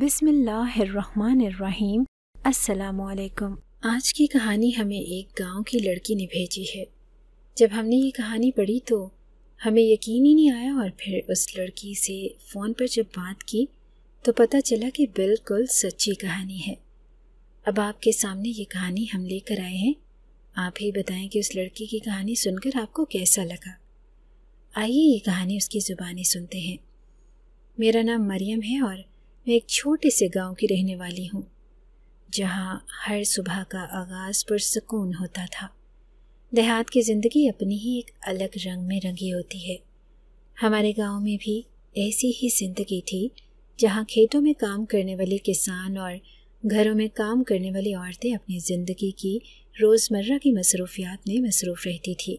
बिसमीम् असलकुम आज की कहानी हमें एक गांव की लड़की ने भेजी है जब हमने ये कहानी पढ़ी तो हमें यकीन ही नहीं आया और फिर उस लड़की से फ़ोन पर जब बात की तो पता चला कि बिल्कुल सच्ची कहानी है अब आपके सामने ये कहानी हम लेकर आए हैं आप ही बताएं कि उस लड़की की कहानी सुनकर आपको कैसा लगा आइए ये कहानी उसकी ज़ुबानी सुनते हैं मेरा नाम मरियम है और मैं एक छोटे से गांव की रहने वाली हूँ जहाँ हर सुबह का आगाज़ पुरसकून होता था देहात की ज़िंदगी अपनी ही एक अलग रंग में रंगी होती है हमारे गांव में भी ऐसी ही ज़िंदगी थी जहाँ खेतों में काम करने वाले किसान और घरों में काम करने वाली औरतें अपनी ज़िंदगी की रोज़मर्रा की मसरूफियात में मसरूफ़ रहती थी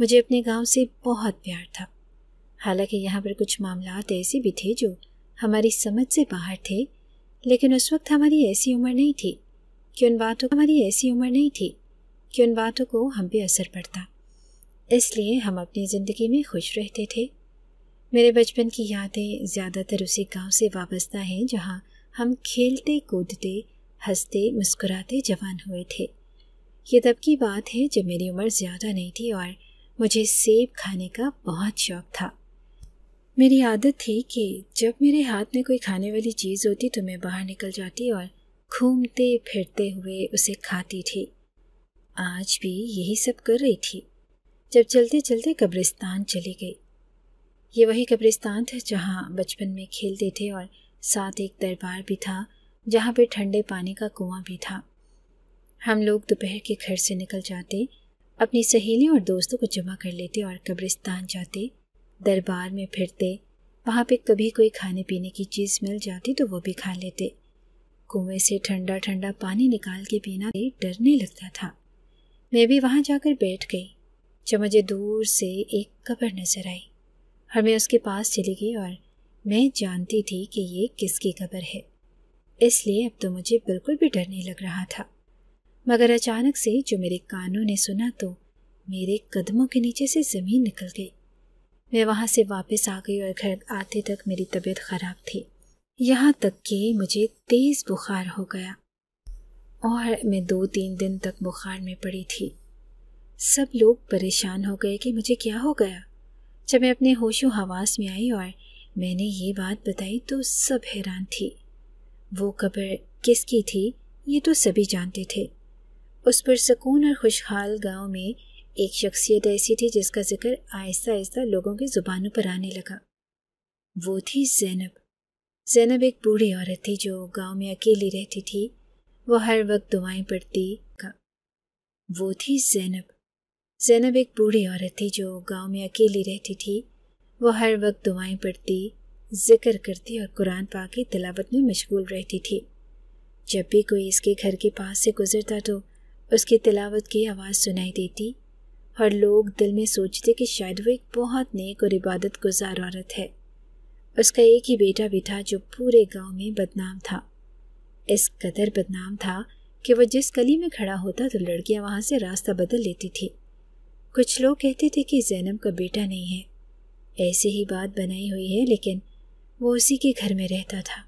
मुझे अपने गांव से बहुत प्यार था हालांकि यहाँ पर कुछ मामला ऐसे भी थे जो हमारी समझ से बाहर थे लेकिन उस वक्त हमारी ऐसी उम्र नहीं थी कि उन बातों हमारी ऐसी उम्र नहीं थी कि उन बातों को हम पे असर पड़ता इसलिए हम अपनी ज़िंदगी में खुश रहते थे मेरे बचपन की यादें ज़्यादातर उसी गांव से वाबस्ता हैं जहां हम खेलते कूदते हंसते मुस्कुराते जवान हुए थे ये तब की बात है जब मेरी उम्र ज़्यादा नहीं थी और मुझे सेब खाने का बहुत शौक़ था मेरी आदत थी कि जब मेरे हाथ में कोई खाने वाली चीज़ होती तो मैं बाहर निकल जाती और घूमते फिरते हुए उसे खाती थी आज भी यही सब कर रही थी जब चलते चलते कब्रिस्तान चली गई ये वही कब्रिस्तान था जहाँ बचपन में खेलते थे और साथ एक दरबार भी था जहाँ पे ठंडे पानी का कुआं भी था हम लोग दोपहर के घर से निकल जाते अपनी सहेली और दोस्तों को जमा कर लेते और कब्रिस्तान जाते दरबार में फिरते वहाँ पे कभी कोई खाने पीने की चीज़ मिल जाती तो वो भी खा लेते कुएं से ठंडा ठंडा पानी निकाल के पीना डरने लगता था मैं भी वहाँ जाकर बैठ गई जब मुझे दूर से एक कब्र नज़र आई और मैं उसके पास चली गई और मैं जानती थी कि ये किसकी कब्र है इसलिए अब तो मुझे बिल्कुल भी डर नहीं लग रहा था मगर अचानक से जो मेरे कानों ने सुना तो मेरे कदमों के नीचे से ज़मीन निकल गई मैं वहाँ से वापस आ गई और घर आते तक मेरी तबीयत ख़राब थी यहाँ तक कि मुझे तेज़ बुखार हो गया और मैं दो तीन दिन तक बुखार में पड़ी थी सब लोग परेशान हो गए कि मुझे क्या हो गया जब मैं अपने होशो हवास में आई और मैंने ये बात बताई तो सब हैरान थी वो कब्र किसकी थी ये तो सभी जानते थे उस पर सुकून और खुशहाल गांव में एक शख्सियत ऐसी थी जिसका जिक्र आहिस्ता आहिस्ता लोगों की ज़ुबानों पर आने लगा वो थी जैनब जैनब एक बूढ़ी औरत थी जो गांव में अकेली रहती थी वो हर वक्त दुआएं पड़ती का वो थी जैनब जैनब एक बूढ़ी औरत थी जो गांव में अकेली रहती थी वो हर वक्त दुआएं पढ़ती जिक्र करती और कुरान पा की तलावत में मशगूल रहती थी जब भी कोई इसके घर के पास से गुजरता तो उसकी तिलावत की आवाज़ सुनाई देती हर लोग दिल में सोचते कि शायद वो एक बहुत नेक और इबादत गुजार औरत है उसका एक ही बेटा भी था जो पूरे गांव में बदनाम था इस कदर बदनाम था कि वह जिस गली में खड़ा होता तो लड़कियां वहां से रास्ता बदल लेती थी कुछ लोग कहते थे कि जैनब का बेटा नहीं है ऐसी ही बात बनाई हुई है लेकिन वो उसी के घर में रहता था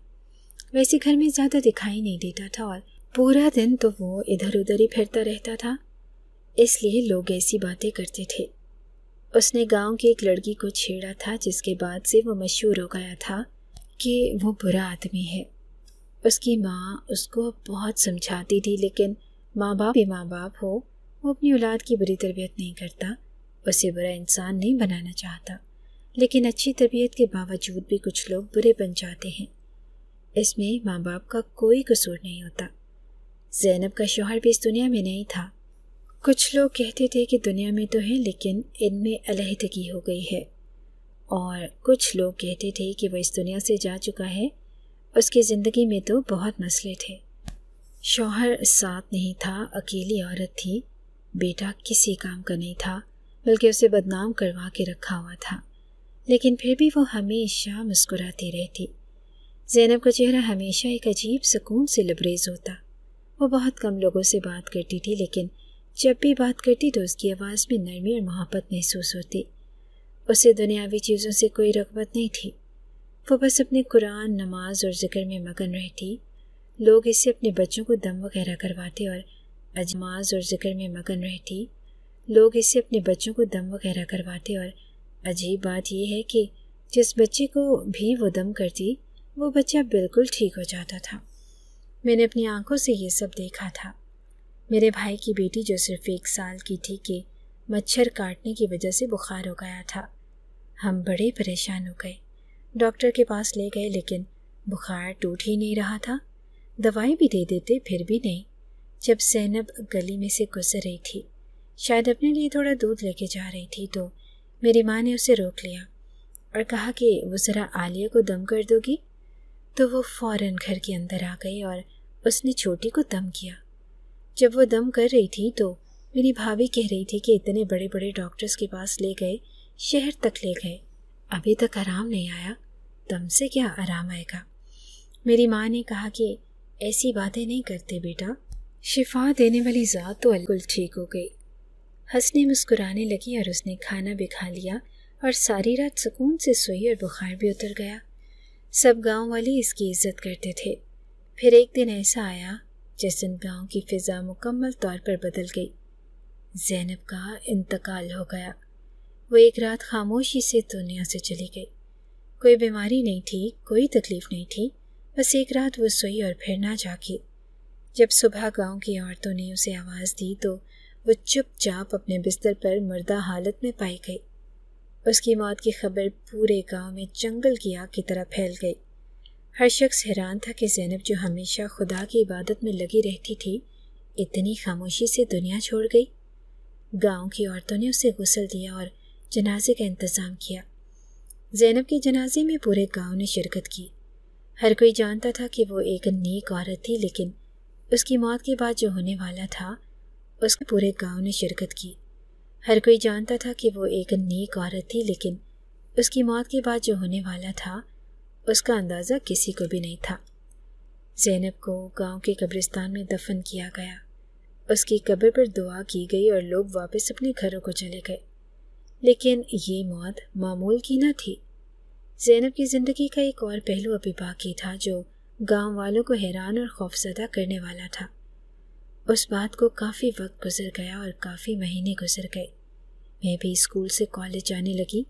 वैसे घर में ज़्यादा दिखाई नहीं देता था और पूरा दिन तो वो इधर उधर ही फिरता रहता था इसलिए लोग ऐसी बातें करते थे उसने गांव की एक लड़की को छेड़ा था जिसके बाद से वो मशहूर हो गया था कि वो बुरा आदमी है उसकी माँ उसको बहुत समझाती थी लेकिन माँ बाप भी माँ बाप हो वो अपनी औलाद की बुरी तरबियत नहीं करता उसे बुरा इंसान नहीं बनाना चाहता लेकिन अच्छी तरबियत के बावजूद भी कुछ लोग बुरे बन जाते हैं इसमें माँ बाप का कोई कसूर नहीं होता जैनब का शोहर भी इस दुनिया में नहीं था कुछ लोग कहते थे कि दुनिया में तो है लेकिन इनमें अलहदगी हो गई है और कुछ लोग कहते थे कि वह इस दुनिया से जा चुका है उसकी ज़िंदगी में तो बहुत मसले थे शौहर साथ नहीं था अकेली औरत थी बेटा किसी काम का नहीं था बल्कि उसे बदनाम करवा के रखा हुआ था लेकिन फिर भी वो हमेशा मुस्कुराती रहती जैनब का चेहरा हमेशा एक अजीब सुकून से लबरेज होता वो बहुत कम लोगों से बात करती थी लेकिन जब भी बात करती तो उसकी आवाज़ में नरमी और मोहब्बत महसूस होती उसे दुनियावी चीज़ों से कोई रगबत नहीं थी वो बस अपने कुरान नमाज और जिक्र में मगन रहती लोग इससे अपने बच्चों को दम वगैरह करवाते और अजमाज और जिक्र में मगन रहती लोग इससे अपने बच्चों को दम वगैरह करवाते और अजीब बात यह है कि जिस बच्चे को भी वो दम करती वो बच्चा बिल्कुल ठीक हो जाता था मैंने अपनी आंखों से ये सब देखा था मेरे भाई की बेटी जो सिर्फ एक साल की थी कि मच्छर काटने की वजह से बुखार हो गया था हम बड़े परेशान हो गए डॉक्टर के पास ले गए लेकिन बुखार टूट ही नहीं रहा था दवाई भी दे देते फिर भी नहीं जब सैनब गली में से गुजर रही थी शायद अपने लिए थोड़ा दूध लेके जा रही थी तो मेरी माँ ने उसे रोक लिया और कहा कि वो ज़रा आलिया को दम कर दोगी तो वो फ़ौरन घर के अंदर आ गई और उसने छोटी को दम किया जब वो दम कर रही थी तो मेरी भाभी कह रही थी कि इतने बड़े बड़े डॉक्टर्स के पास ले गए शहर तक ले गए अभी तक आराम नहीं आया दम से क्या आराम आएगा मेरी माँ ने कहा कि ऐसी बातें नहीं करते बेटा शिफा देने वाली ज़ात तो बिल्कुल ठीक हो गई हंसने मुस्कुराने लगी और उसने खाना भी खा लिया और सारी रात सुकून से सोई और बुखार भी उतर गया सब गांव वाले इसकी इज्जत करते थे फिर एक दिन ऐसा आया जैसन गांव की फ़िज़ा मुकम्मल तौर पर बदल गई जैनब का इंतकाल हो गया वो एक रात खामोशी से दुनिया से चली गई कोई बीमारी नहीं थी कोई तकलीफ़ नहीं थी बस एक रात वो सोई और फिर ना जागी जब सुबह गांव की औरतों ने उसे आवाज़ दी तो वो चुपचाप अपने बिस्तर पर मुर्दा हालत में पाई गई उसकी मौत की खबर पूरे गांव में जंगल की आग की तरह फैल गई हर शख्स हैरान था कि जैनब जो हमेशा खुदा की इबादत में लगी रहती थी इतनी खामोशी से दुनिया छोड़ गई गांव की औरतों ने उसे गुसल दिया और जनाजे का इंतज़ाम किया जैनब के जनाजे में पूरे गांव ने शिरकत की हर कोई जानता था कि वो एक नेक औरत थी लेकिन उसकी मौत के बाद जो होने वाला था उसके पूरे गांव ने शिरकत की हर कोई जानता था कि वो एक नेक औरत थी लेकिन उसकी मौत के बाद जो होने वाला था उसका अंदाज़ा किसी को भी नहीं था जैनब को गांव के कब्रिस्तान में दफन किया गया उसकी कब्र पर दुआ की गई और लोग वापस अपने घरों को चले गए लेकिन ये मौत मामूल की न थी जैनब की ज़िंदगी का एक और पहलू अभी बाकी था जो गांव वालों को हैरान और खौफजदा करने वाला था उस बात को काफ़ी वक्त गुजर गया और काफ़ी महीने गुजर गए मैं भी स्कूल से कॉलेज जाने लगी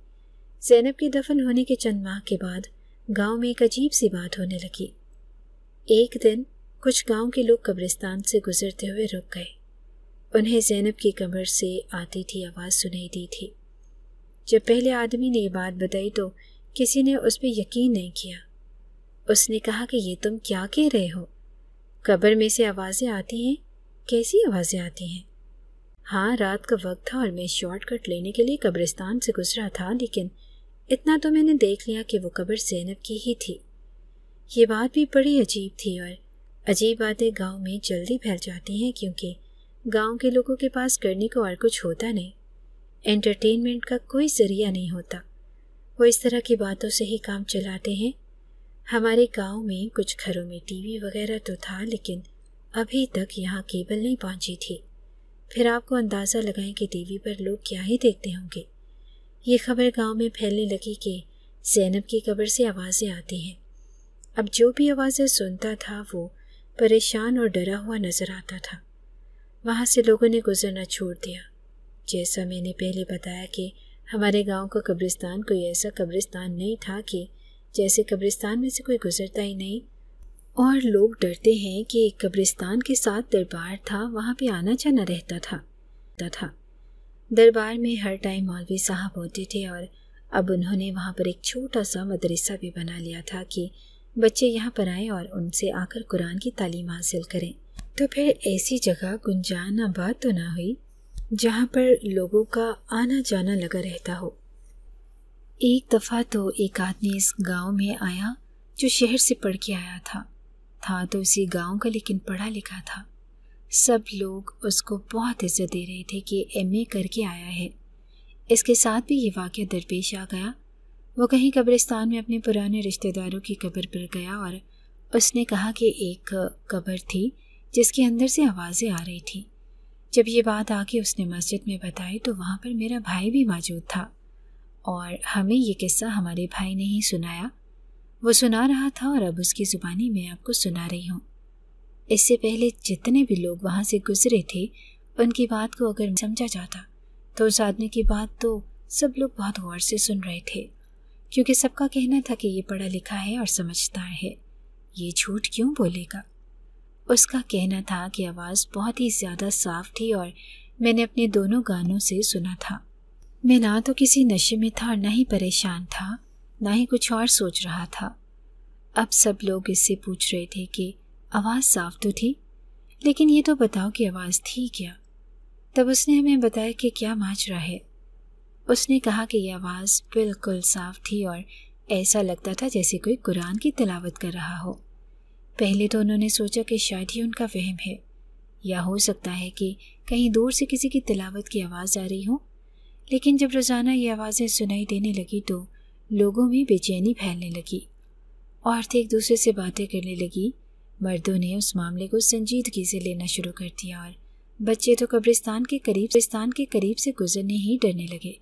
जैनब के दफन होने के चंद माह के बाद गांव में एक अजीब सी बात होने लगी एक दिन कुछ गांव के लोग कब्रिस्तान से गुजरते हुए रुक गए उन्हें जैनब की कमर से आती थी आवाज़ सुनाई दी थी जब पहले आदमी ने ये बात बताई तो किसी ने उस पर यकीन नहीं किया उसने कहा कि ये तुम क्या कह रहे हो कब्र में से आवाज़ें आती हैं कैसी आवाज़ें आती हैं हाँ रात का वक्त था और मैं शॉर्टकट लेने के लिए कब्रिस्तान से गुजरा था लेकिन इतना तो मैंने देख लिया कि वो कब्र जैनब की ही थी ये बात भी बड़ी अजीब थी और अजीब बातें गांव में जल्दी फैल जाती हैं क्योंकि गांव के लोगों के पास करने को और कुछ होता नहीं एंटरटेनमेंट का कोई ज़रिया नहीं होता वो इस तरह की बातों से ही काम चलाते हैं हमारे गांव में कुछ घरों में टीवी वगैरह तो था लेकिन अभी तक यहाँ केबल नहीं पहुँची थी फिर आपको अंदाज़ा लगाएं कि टीवी पर लोग क्या ही देखते होंगे ये खबर गांव में फैलने लगी कि जैनब की कब्र से आवाज़ें आती हैं अब जो भी आवाज़ें सुनता था वो परेशान और डरा हुआ नज़र आता था वहाँ से लोगों ने गुजरना छोड़ दिया जैसा मैंने पहले बताया कि हमारे गांव का कब्रिस्तान कोई ऐसा कब्रिस्तान नहीं था कि जैसे कब्रिस्तान में से कोई गुजरता ही नहीं और लोग डरते हैं कि कब्रिस्तान के साथ दरबार था वहाँ पे आना जाना रहता था था दरबार में हर टाइम मौलवी साहब होते थे और अब उन्होंने वहाँ पर एक छोटा सा मदरसा भी बना लिया था कि बच्चे यहाँ पर आएँ और उनसे आकर कुरान की तालीम हासिल करें तो फिर ऐसी जगह गुंजान आबाद तो ना हुई जहाँ पर लोगों का आना जाना लगा रहता हो एक दफ़ा तो एक आदमी इस गांव में आया जो शहर से पढ़ के आया था था तो उसी गांव का लेकिन पढ़ा लिखा था सब लोग उसको बहुत इज्जत दे रहे थे कि ए करके आया है इसके साथ भी ये वाक्य दरपेश आ गया वो कहीं कब्रिस्तान में अपने पुराने रिश्तेदारों की कब्र पर गया और उसने कहा कि एक कब्र थी जिसके अंदर से आवाज़ें आ रही थी जब ये बात आके उसने मस्जिद में बताई तो वहाँ पर मेरा भाई भी मौजूद था और हमें ये किस्सा हमारे भाई ने ही सुनाया वो सुना रहा था और अब उसकी ज़ुबानी मैं आपको सुना रही हूँ इससे पहले जितने भी लोग वहाँ से गुजरे थे उनकी बात को अगर समझा जाता तो उस आदमी की बात तो सब लोग बहुत गौर से सुन रहे थे क्योंकि सबका कहना था कि ये पढ़ा लिखा है और समझदार है ये झूठ क्यों बोलेगा उसका कहना था कि आवाज़ बहुत ही ज़्यादा साफ थी और मैंने अपने दोनों गानों से सुना था मैं ना तो किसी नशे में था और ना ही परेशान था ना ही कुछ और सोच रहा था अब सब लोग इससे पूछ रहे थे कि आवाज़ साफ तो थी लेकिन ये तो बताओ कि आवाज़ थी क्या तब उसने हमें बताया कि क्या माच रहा है उसने कहा कि यह आवाज़ बिल्कुल साफ थी और ऐसा लगता था जैसे कोई कुरान की तलावत कर रहा हो पहले तो उन्होंने सोचा कि शायद ही उनका वहम है या हो सकता है कि कहीं दूर से किसी की तिलावत की आवाज़ आ रही हो लेकिन जब रोज़ाना ये आवाज़ें सुनाई देने लगी तो लोगों में बेचैनी फैलने लगी औरतें एक दूसरे से बातें करने लगी मर्दों ने उस मामले को संजीदगी से लेना शुरू कर दिया और बच्चे तो कब्रिस्तान के करीब कब्रिस्तान के करीब से गुजरने ही डरने लगे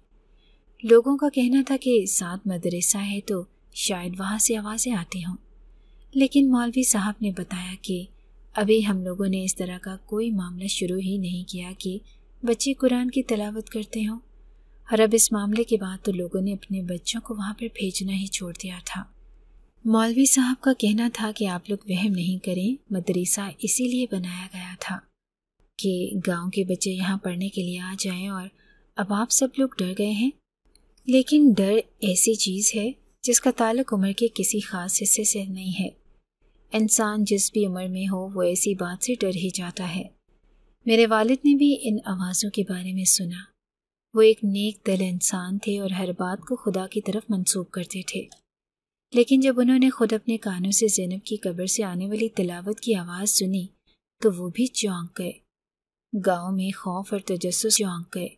लोगों का कहना था कि साथ मदरसा है तो शायद वहाँ से आवाज़ें आती हों लेकिन मौलवी साहब ने बताया कि अभी हम लोगों ने इस तरह का कोई मामला शुरू ही नहीं किया कि बच्चे कुरान की तलावत करते हों और अब इस मामले के बाद तो लोगों ने अपने बच्चों को वहाँ पर भेजना ही छोड़ दिया था मौलवी साहब का कहना था कि आप लोग वहम नहीं करें मदरसा इसीलिए बनाया गया था कि गांव के बच्चे यहाँ पढ़ने के लिए आ जाएं और अब आप सब लोग डर गए हैं लेकिन डर ऐसी चीज़ है जिसका ताल्लुक उम्र के किसी ख़ास हिस्से से नहीं है इंसान जिस भी उम्र में हो वो ऐसी बात से डर ही जाता है मेरे वालिद ने भी इन आवाज़ों के बारे में सुना वो एक नेक दिल इंसान थे और हर बात को खुदा की तरफ मंसूब करते थे लेकिन जब उन्होंने खुद अपने कानों से जैनब की कब्र से आने वाली तिलावत की आवाज़ सुनी तो वो भी चौंक गए गांव में खौफ और तजस्स चौंक गए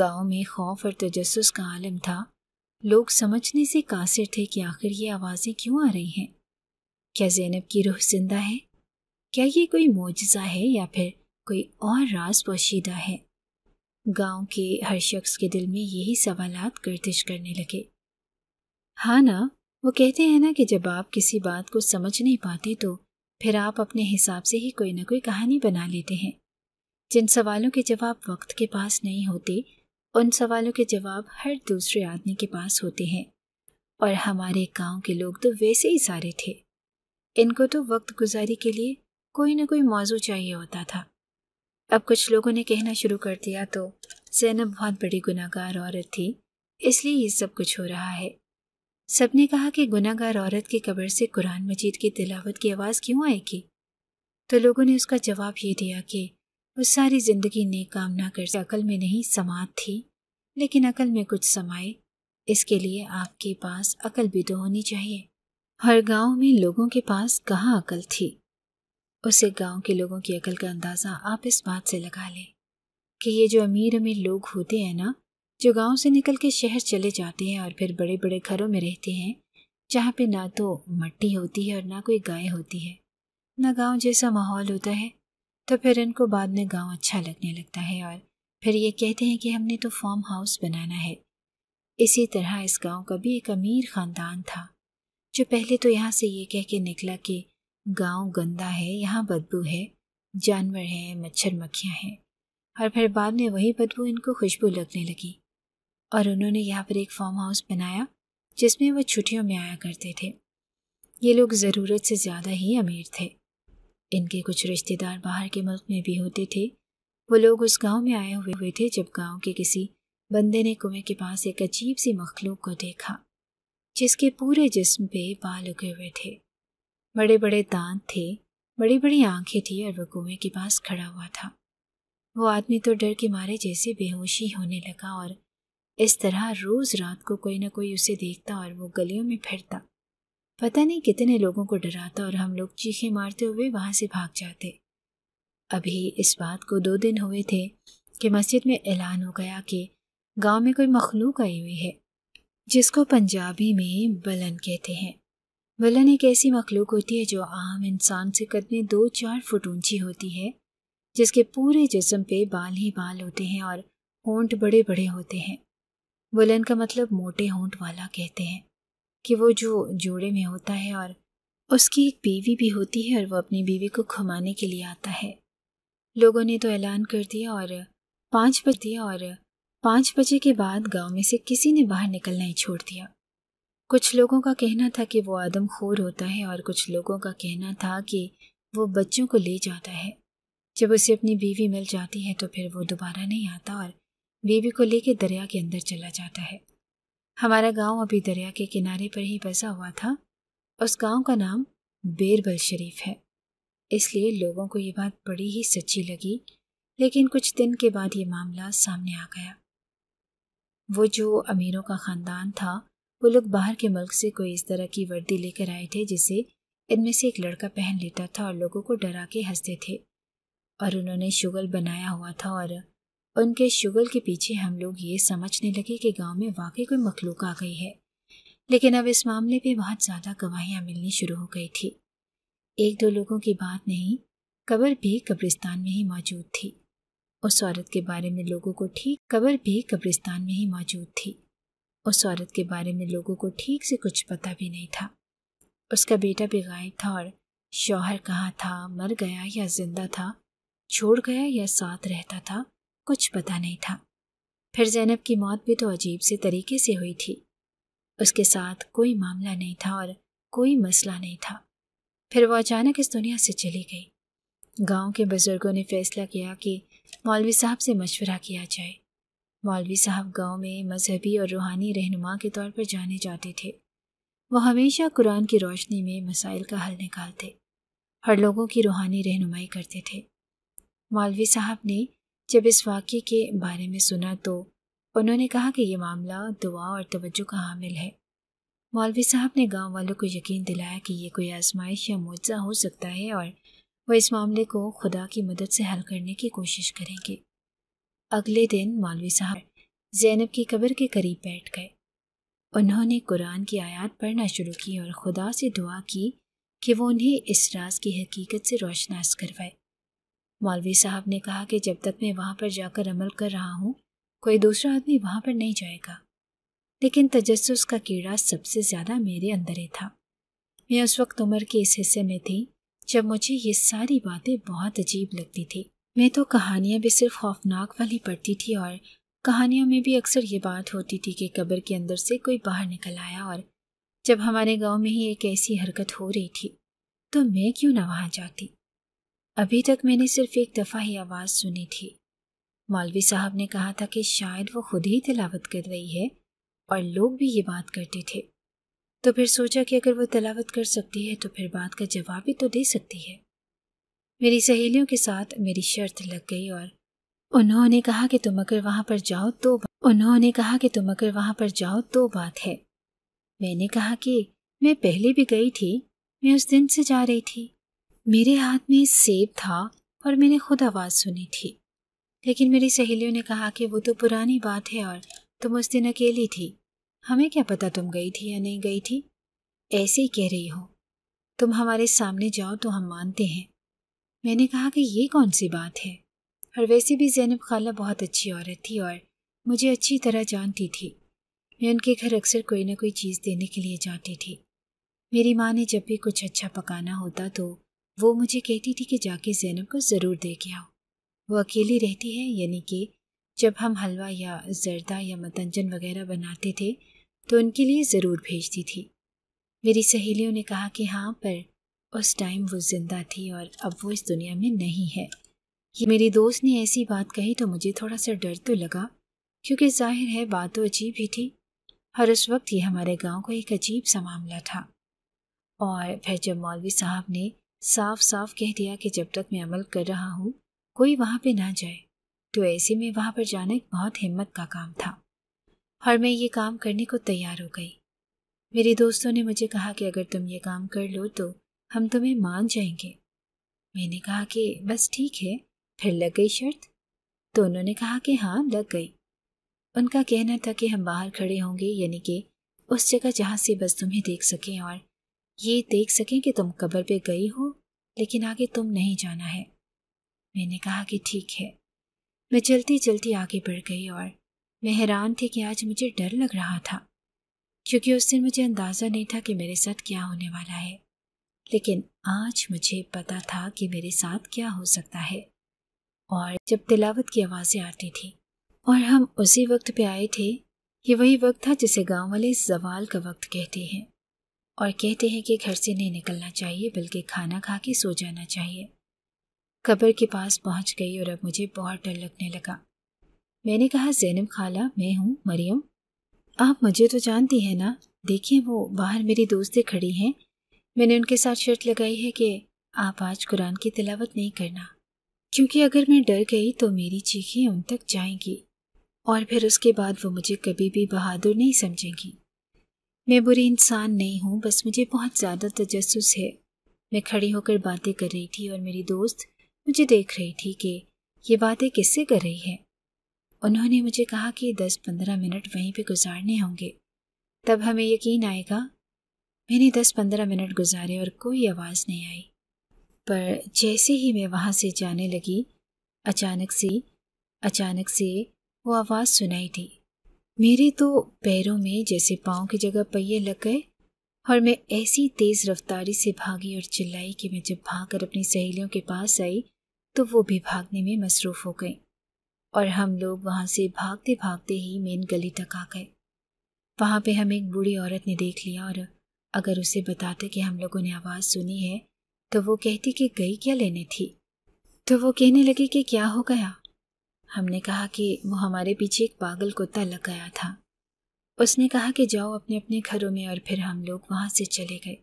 गांव में खौफ और तजस्स का आलम था लोग समझने से कासिर थे कि आखिर ये आवाज़ें क्यों आ रही हैं क्या जैनब की रूह जिंदा है क्या ये कोई मोजा है या फिर कोई और राज पोशीदा है गांव के हर शख्स के दिल में यही सवालत गर्दिश करने लगे हाँ ना वो कहते हैं ना कि जब आप किसी बात को समझ नहीं पाते तो फिर आप अपने हिसाब से ही कोई ना कोई कहानी बना लेते हैं जिन सवालों के जवाब वक्त के पास नहीं होते उन सवालों के जवाब हर दूसरे आदमी के पास होते हैं और हमारे गांव के लोग तो वैसे ही सारे थे इनको तो वक्त गुजारी के लिए कोई ना कोई मौजू चाहिए होता था अब कुछ लोगों ने कहना शुरू कर दिया तो जैनब बहुत बड़ी गुनागार औरत थी इसलिए ये सब कुछ हो रहा है सबने कहा कि गुनागार औरत की कब्र से कुरान मजीद की तिलावत की आवाज़ क्यों आएगी तो लोगों ने उसका जवाब ये दिया कि वो सारी ज़िंदगी ने काम ना कर अकल में नहीं समात थी लेकिन अकल में कुछ समाए इसके लिए आपके पास अकल भी तो होनी चाहिए हर गांव में लोगों के पास कहाँ अकल थी उसे गांव के लोगों की अकल का अंदाज़ा आप इस बात से लगा लें कि ये जो अमीर अमीर लोग होते हैं ना जो गांव से निकल के शहर चले जाते हैं और फिर बड़े बड़े घरों में रहते हैं जहाँ पे ना तो मट्टी होती है और ना कोई गाय होती है ना गांव जैसा माहौल होता है तो फिर इनको बाद में गांव अच्छा लगने लगता है और फिर ये कहते हैं कि हमने तो फार्म हाउस बनाना है इसी तरह इस गांव का भी एक अमीर ख़ानदान था जो पहले तो यहाँ से ये कह के निकला कि गांव गंदा है यहाँ बदबू है जानवर हैं मच्छर मक्खियाँ हैं और फिर बाद में वही बदबू इनको खुशबू लगने लगी और उन्होंने यहाँ पर एक फार्म हाउस बनाया जिसमें वह छुट्टियों में आया करते थे ये लोग ज़रूरत से ज़्यादा ही अमीर थे इनके कुछ रिश्तेदार बाहर के मुल्क में भी होते थे वो लोग उस गांव में आए हुए हुए थे जब गांव के किसी बंदे ने कुएं के पास एक अजीब सी मखलूक को देखा जिसके पूरे जिस्म पे बाल उगे हुए थे बड़े बड़े दांत थे बड़ी बड़ी आंखें थी और वह कुएं के पास खड़ा हुआ था वो आदमी तो डर के मारे जैसे बेहोशी होने लगा और इस तरह रोज रात को कोई ना कोई उसे देखता और वो गलियों में फिरता पता नहीं कितने लोगों को डराता और हम लोग चीखे मारते हुए वहां से भाग जाते अभी इस बात को दो दिन हुए थे कि मस्जिद में ऐलान हो गया कि गांव में कोई मखलूक आई हुई है जिसको पंजाबी में बलन कहते हैं बलन एक ऐसी मखलूक होती है जो आम इंसान से कदने दो चार फुट ऊंची होती है जिसके पूरे जिसम पे बाल ही बाल होते हैं और होंठ बड़े बड़े होते हैं बुलन का मतलब मोटे होंठ वाला कहते हैं कि वो जो जोड़े में होता है और उसकी एक बीवी भी होती है और वो अपनी बीवी को घुमाने के लिए आता है लोगों ने तो ऐलान कर दिया और पाँच बज दिया और पाँच बजे के बाद गांव में से किसी ने बाहर निकलना ही छोड़ दिया कुछ लोगों का कहना था कि वो आदमखोर होता है और कुछ लोगों का कहना था कि वो बच्चों को ले जाता है जब उसे अपनी बीवी मिल जाती है तो फिर वो दोबारा नहीं आता और बीबी को लेकर दरिया के अंदर चला जाता है हमारा गांव अभी दरिया के किनारे पर ही बसा हुआ था उस गांव का नाम बेरबल शरीफ है इसलिए लोगों को ये बात बड़ी ही सच्ची लगी लेकिन कुछ दिन के बाद ये मामला सामने आ गया वो जो अमीरों का ख़ानदान था वो लोग बाहर के मुल्क से कोई इस तरह की वर्दी लेकर आए थे जिसे इनमें से एक लड़का पहन लेता था और लोगों को डरा के हंसते थे और उन्होंने शुगल बनाया हुआ था और उनके शुगल के पीछे हम लोग ये समझने लगे कि गांव में वाकई कोई मखलूक आ गई है लेकिन अब इस मामले पे बहुत ज़्यादा गवाहियाँ मिलनी शुरू हो गई थी एक दो लोगों की बात नहीं कब्र भी कब्रिस्तान में ही मौजूद थी उस औरत के बारे में लोगों को ठीक कब्र भी कब्रिस्तान में ही मौजूद थी उस औरत के बारे में लोगों को ठीक से कुछ पता भी नहीं था उसका बेटा भी गायब था और शौहर कहाँ था मर गया या जिंदा था छोड़ गया या साथ रहता था कुछ पता नहीं था फिर जैनब की मौत भी तो अजीब से तरीके से हुई थी उसके साथ कोई मामला नहीं था और कोई मसला नहीं था फिर वह अचानक इस दुनिया से चली गई गांव के बुज़ुर्गों ने फैसला किया कि मौलवी साहब से मशवरा किया जाए मौलवी साहब गांव में मजहबी और रूहानी रहनुमा के तौर पर जाने जाते थे वह हमेशा कुरान की रोशनी में मसाइल का हल निकालते हर लोगों की रूहानी रहनुमाई करते थे मौलवी साहब ने जब इस वाक्य के बारे में सुना तो उन्होंने कहा कि ये मामला दुआ और तवज्जो का हामिल है मौलवी साहब ने गांव वालों को यकीन दिलाया कि ये कोई आजमाइश या मुआवजा हो सकता है और वह इस मामले को खुदा की मदद से हल करने की कोशिश करेंगे अगले दिन मौलवी साहब जैनब की कब्र के करीब बैठ गए उन्होंने कुरान की आयत पढ़ना शुरू की और खुदा से दुआ की कि वो उन्हें इस राज की हकीकत से रोशनास करवाए मौलवी साहब ने कहा कि जब तक मैं वहाँ पर जाकर अमल कर रहा हूँ कोई दूसरा आदमी वहाँ पर नहीं जाएगा लेकिन तजस्स का कीड़ा सबसे ज़्यादा मेरे अंदर ही था मैं उस वक्त उम्र के इस हिस्से में थी जब मुझे ये सारी बातें बहुत अजीब लगती थी मैं तो कहानियाँ भी सिर्फ खौफनाक वाली पढ़ती थी और कहानियों में भी अक्सर ये बात होती थी कि कब्र के अंदर से कोई बाहर निकल आया और जब हमारे गांव में ही एक ऐसी हरकत हो रही थी तो मैं क्यों ना वहाँ जाती अभी तक मैंने सिर्फ एक दफ़ा ही आवाज़ सुनी थी मौलवी साहब ने कहा था कि शायद वो खुद ही तलावत कर रही है और लोग भी ये बात करते थे तो फिर सोचा कि अगर वो तलावत कर सकती है तो फिर बात का जवाब भी तो दे सकती है मेरी सहेलियों के साथ मेरी शर्त लग गई और उन्होंने कहा कि तुम अगर वहाँ पर जाओ तो उन्होंने कहा कि तुम अगर वहाँ पर जाओ तो बात है मैंने कहा कि मैं पहले भी गई थी मैं उस दिन से जा रही थी मेरे हाथ में सेब था और मैंने खुद आवाज़ सुनी थी लेकिन मेरी सहेलियों ने कहा कि वो तो पुरानी बात है और तुम उस दिन अकेली थी हमें क्या पता तुम गई थी या नहीं गई थी ऐसे ही कह रही हो तुम हमारे सामने जाओ तो हम मानते हैं मैंने कहा कि ये कौन सी बात है और वैसे भी जैनब खाला बहुत अच्छी औरत थी और मुझे अच्छी तरह जानती थी मैं उनके घर अक्सर कोई ना कोई चीज़ देने के लिए जाती थी मेरी माँ ने जब भी कुछ अच्छा पकाना होता तो वो मुझे कहती थी कि जाके जैनब को ज़रूर दे के आओ वो अकेली रहती है यानी कि जब हम हलवा या जरदा या मतंजन वगैरह बनाते थे तो उनके लिए ज़रूर भेजती थी मेरी सहेलियों ने कहा कि हाँ पर उस टाइम वो ज़िंदा थी और अब वो इस दुनिया में नहीं है ये मेरी दोस्त ने ऐसी बात कही तो मुझे थोड़ा सा डर तो लगा क्योंकि जाहिर है बात तो अजीब ही थी हर उस वक्त ये हमारे गांव को एक अजीब सा मामला था और फिर जब मौलवी साहब ने साफ साफ कह दिया कि जब तक मैं अमल कर रहा हूँ कोई वहाँ पे ना जाए तो ऐसे में वहाँ पर जाना एक बहुत हिम्मत का काम था और मैं ये काम करने को तैयार हो गई मेरे दोस्तों ने मुझे कहा कि अगर तुम ये काम कर लो तो हम तुम्हें मान जाएंगे मैंने कहा कि बस ठीक है फिर लग गई शर्त तो उन्होंने कहा कि हाँ लग गई उनका कहना था कि हम बाहर खड़े होंगे यानी कि उस जगह जहाँ से बस तुम्हें देख सकें और ये देख सकें कि तुम कब्र पे गई हो लेकिन आगे तुम नहीं जाना है मैंने कहा कि ठीक है मैं चलती चलती आगे बढ़ गई और मैं हैरान थी कि आज मुझे डर लग रहा था क्योंकि उस दिन मुझे अंदाज़ा नहीं था कि मेरे साथ क्या होने वाला है लेकिन आज मुझे पता था कि मेरे साथ क्या हो सकता है और जब तिलावत की आवाज़ें आती थी और हम उसी वक्त पे आए थे ये वही वक्त था जिसे गांव वाले जवाल का वक्त कहते हैं और कहते हैं कि घर से नहीं निकलना चाहिए बल्कि खाना खा के सो जाना चाहिए कब्र के पास पहुंच गई और अब मुझे बहुत डर लगने लगा मैंने कहा जैनब खाला मैं हूँ मरियम आप मुझे तो जानती हैं ना देखिए वो बाहर मेरी दोस्तें खड़ी हैं मैंने उनके साथ शर्त लगाई है कि आप आज कुरान की तिलावत नहीं करना क्योंकि अगर मैं डर गई तो मेरी चीखें उन तक जाएंगी और फिर उसके बाद वो मुझे कभी भी बहादुर नहीं समझेंगी मैं बुरी इंसान नहीं हूँ बस मुझे बहुत ज़्यादा तजस है मैं खड़ी होकर बातें कर रही थी और मेरी दोस्त मुझे देख रही थी कि ये बातें किससे कर रही है उन्होंने मुझे कहा कि दस पंद्रह मिनट वहीं पे गुजारने होंगे तब हमें यकीन आएगा मैंने दस पंद्रह मिनट गुजारे और कोई आवाज़ नहीं आई पर जैसे ही मैं वहाँ से जाने लगी अचानक से अचानक से वो आवाज़ सुनाई थी मेरे तो पैरों में जैसे पाँव की जगह पहिए लग गए और मैं ऐसी तेज़ रफ्तारी से भागी और चिल्लाई कि मैं जब भागकर अपनी सहेलियों के पास आई तो वो भी भागने में मसरूफ़ हो गई और हम लोग वहाँ से भागते भागते ही मेन गली तक आ गए वहाँ पे हम एक बूढ़ी औरत ने देख लिया और अगर उसे बताते कि हम लोगों ने आवाज़ सुनी है तो वो कहती कि गई क्या लेने थी तो वो कहने लगी कि क्या हो गया हमने कहा कि वो हमारे पीछे एक पागल कुत्ता लग गया था उसने कहा कि जाओ अपने अपने घरों में और फिर हम लोग वहाँ से चले गए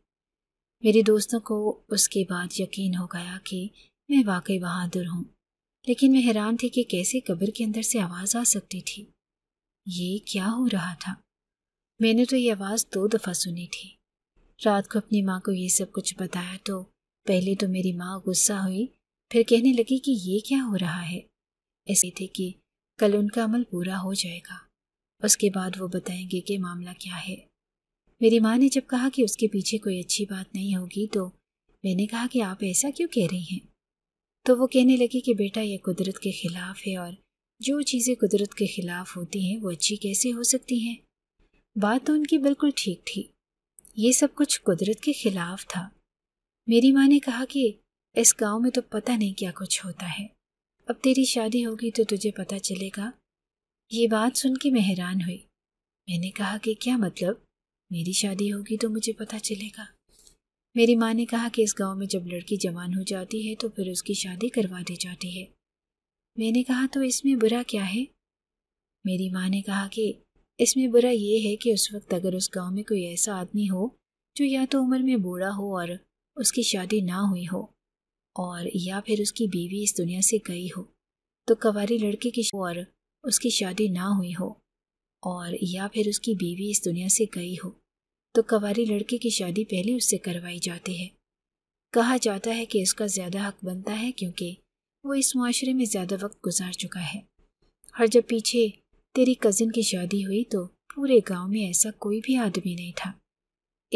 मेरे दोस्तों को उसके बाद यकीन हो गया कि मैं वाकई बहादुर हूँ लेकिन मैं हैरान थी कि कैसे कब्र के अंदर से आवाज़ आ सकती थी ये क्या हो रहा था मैंने तो ये आवाज़ दो दफ़ा सुनी थी रात को अपनी माँ को ये सब कुछ बताया तो पहले तो मेरी माँ गुस्सा हुई फिर कहने लगी कि ये क्या हो रहा है ऐसे थे कि कल उनका अमल पूरा हो जाएगा उसके बाद वो बताएंगे कि मामला क्या है मेरी माँ ने जब कहा कि उसके पीछे कोई अच्छी बात नहीं होगी तो मैंने कहा कि आप ऐसा क्यों कह रही हैं तो वो कहने लगी कि बेटा ये कुदरत के ख़िलाफ़ है और जो चीज़ें कुदरत के ख़िलाफ़ होती हैं वो अच्छी कैसे हो सकती हैं बात तो उनकी बिल्कुल ठीक थी ये सब कुछ कुदरत के ख़िलाफ़ था मेरी माँ ने कहा कि इस गांव में तो पता नहीं क्या कुछ होता है अब तेरी शादी होगी तो तुझे पता चलेगा ये बात सुन के मैं हैरान हुई मैंने कहा कि क्या मतलब मेरी शादी होगी तो मुझे पता चलेगा मेरी माँ ने कहा कि इस गांव में जब लड़की जवान हो जाती है तो फिर उसकी शादी करवा दी जाती है मैंने कहा तो इसमें बुरा क्या है मेरी माँ ने कहा कि इसमें बुरा ये है कि उस वक्त अगर उस गांव में कोई ऐसा आदमी हो जो या तो उम्र में बूढ़ा हो और उसकी शादी ना हुई हो और या फिर उसकी बीवी इस दुनिया से गई हो तो कवारी लड़के की और उसकी शादी ना हुई हो और या फिर उसकी बीवी इस दुनिया से गई हो तो कवारी लड़के की शादी पहले उससे करवाई जाती है कहा जाता है कि इसका ज़्यादा हक बनता है क्योंकि वो इस माशरे में ज़्यादा वक्त गुजार चुका है और जब पीछे तेरी कज़िन की शादी हुई तो पूरे गांव में ऐसा कोई भी आदमी नहीं था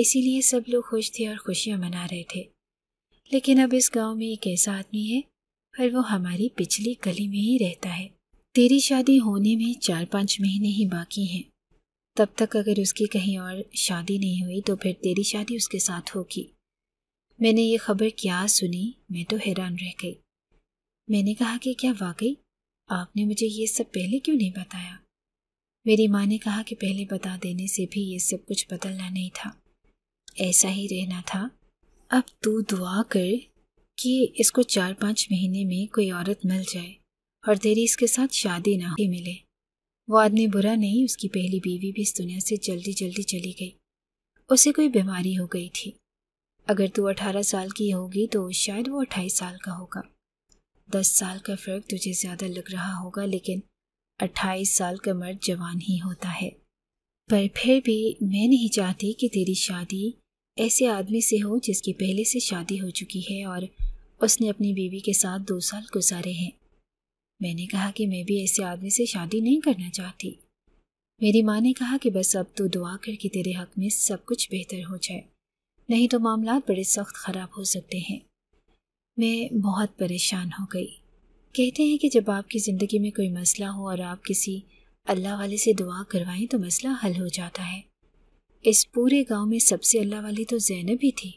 इसीलिए सब लोग खुश थे और खुशियां मना रहे थे लेकिन अब इस गांव में एक ऐसा आदमी है पर वो हमारी पिछली गली में ही रहता है तेरी शादी होने में चार पाँच महीने ही बाकी हैं तब तक अगर उसकी कहीं और शादी नहीं हुई तो फिर तेरी शादी उसके साथ होगी मैंने ये खबर क्या सुनी मैं तो हैरान रह गई मैंने कहा कि क्या वाकई आपने मुझे ये सब पहले क्यों नहीं बताया मेरी माँ ने कहा कि पहले बता देने से भी ये सब कुछ बदलना नहीं था ऐसा ही रहना था अब तू दुआ कर कि इसको चार पाँच महीने में कोई औरत मिल जाए और तेरी इसके साथ शादी ना ही मिले वो आदमी बुरा नहीं उसकी पहली बीवी भी इस दुनिया से जल्दी जल्दी चली गई उसे कोई बीमारी हो गई थी अगर तू अठारह साल की होगी तो शायद वो अट्ठाईस साल का होगा दस साल का फ़र्क तुझे ज़्यादा लग रहा होगा लेकिन अट्ठाईस साल का मर्द जवान ही होता है पर फिर भी मैं नहीं चाहती कि तेरी शादी ऐसे आदमी से हो जिसकी पहले से शादी हो चुकी है और उसने अपनी बीवी के साथ दो साल गुजारे हैं मैंने कहा कि मैं भी ऐसे आदमी से शादी नहीं करना चाहती मेरी माँ ने कहा कि बस अब तो दुआ करके तेरे हक में सब कुछ बेहतर हो जाए नहीं तो मामला बड़े सख्त ख़राब हो सकते हैं मैं बहुत परेशान हो गई कहते हैं कि जब आपकी ज़िंदगी में कोई मसला हो और आप किसी अल्लाह वाले से दुआ करवाएं तो मसला हल हो जाता है इस पूरे गांव में सबसे अल्लाह वाली तो जैनब ही थी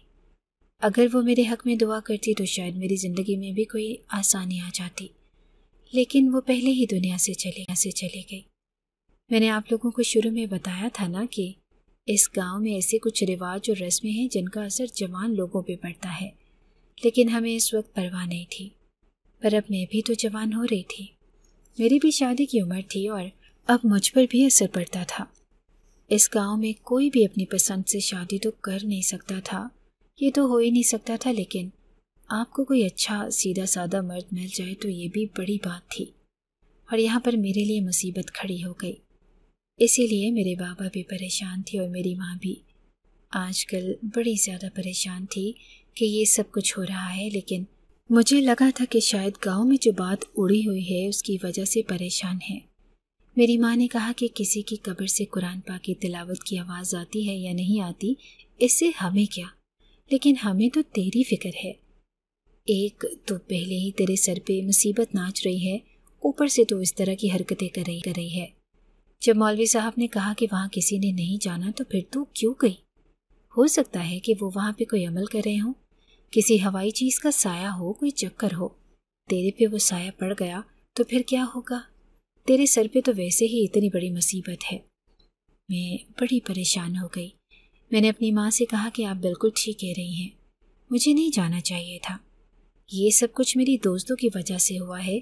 अगर वो मेरे हक में दुआ करती तो शायद मेरी ज़िंदगी में भी कोई आसानी आ जाती लेकिन वो पहले ही दुनिया से चले से चली गई मैंने आप लोगों को शुरू में बताया था ना कि इस गांव में ऐसे कुछ रिवाज और रस्में हैं जिनका असर जवान लोगों पे पड़ता है लेकिन हमें इस वक्त परवाह नहीं थी पर अब मैं भी तो जवान हो रही थी मेरी भी शादी की उम्र थी और अब मुझ पर भी असर पड़ता था इस गांव में कोई भी अपनी पसंद से शादी तो कर नहीं सकता था ये तो हो ही नहीं सकता था लेकिन आपको कोई अच्छा सीधा साधा मर्द मिल जाए तो ये भी बड़ी बात थी और यहाँ पर मेरे लिए मुसीबत खड़ी हो गई इसीलिए मेरे बाबा भी परेशान थे और मेरी माँ भी आजकल बड़ी ज़्यादा परेशान थी कि ये सब कुछ हो रहा है लेकिन मुझे लगा था कि शायद गांव में जो बात उड़ी हुई है उसकी वजह से परेशान है मेरी माँ ने कहा कि किसी की कब्र से कुरान पा की तिलावत की आवाज़ आती है या नहीं आती इससे हमें क्या लेकिन हमें तो तेरी फिक्र है एक तो पहले ही तेरे सर पे मुसीबत नाच रही है ऊपर से तो इस तरह की हरकतें कर रही कर रही है जब मौलवी साहब ने कहा कि वहाँ किसी ने नहीं जाना तो फिर तू क्यों गई हो सकता है कि वो वहाँ पे कोई अमल कर रहे हों किसी हवाई चीज़ का साया हो कोई चक्कर हो तेरे पे वो साया पड़ गया तो फिर क्या होगा तेरे सर पे तो वैसे ही इतनी बड़ी मुसीबत है मैं बड़ी परेशान हो गई मैंने अपनी माँ से कहा कि आप बिल्कुल ठीक कह रही हैं मुझे नहीं जाना चाहिए था ये सब कुछ मेरी दोस्तों की वजह से हुआ है